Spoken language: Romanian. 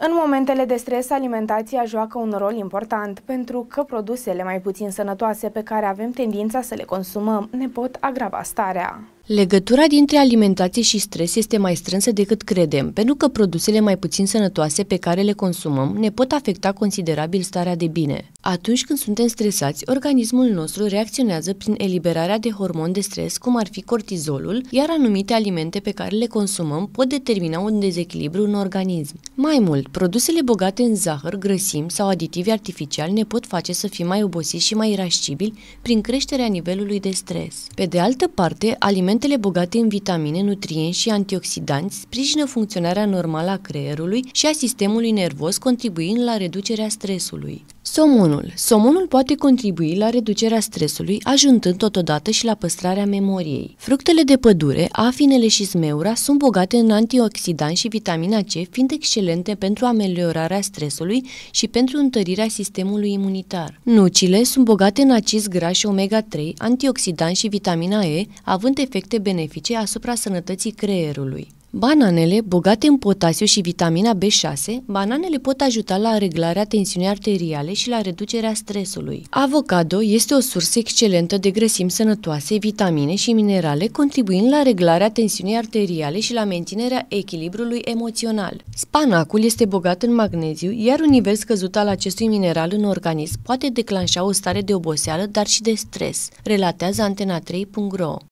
În momentele de stres, alimentația joacă un rol important, pentru că produsele mai puțin sănătoase pe care avem tendința să le consumăm ne pot agrava starea. Legătura dintre alimentație și stres este mai strânsă decât credem, pentru că produsele mai puțin sănătoase pe care le consumăm ne pot afecta considerabil starea de bine. Atunci când suntem stresați, organismul nostru reacționează prin eliberarea de hormon de stres, cum ar fi cortizolul, iar anumite alimente pe care le consumăm pot determina un dezechilibru în organism. Mai mult, produsele bogate în zahăr, grăsimi sau aditivi artificiali ne pot face să fim mai obosiți și mai irascibili prin creșterea nivelului de stres. Pe de altă parte, alimentele Alimentele bogate în vitamine, nutrienți și antioxidanți sprijină funcționarea normală a creierului și a sistemului nervos, contribuind la reducerea stresului. Somonul. Somonul poate contribui la reducerea stresului, ajutând totodată și la păstrarea memoriei. Fructele de pădure, afinele și smeura sunt bogate în antioxidanți și vitamina C, fiind excelente pentru ameliorarea stresului și pentru întărirea sistemului imunitar. Nucile sunt bogate în gras grași omega-3, antioxidanți și vitamina E, având efecte benefice asupra sănătății creierului. Bananele, bogate în potasiu și vitamina B6, bananele pot ajuta la reglarea tensiunii arteriale și la reducerea stresului. Avocado este o sursă excelentă de grăsimi sănătoase, vitamine și minerale, contribuind la reglarea tensiunii arteriale și la menținerea echilibrului emoțional. Spanacul este bogat în magneziu, iar un nivel scăzut al acestui mineral în organism poate declanșa o stare de oboseală, dar și de stres, relatează Antena 3.ro.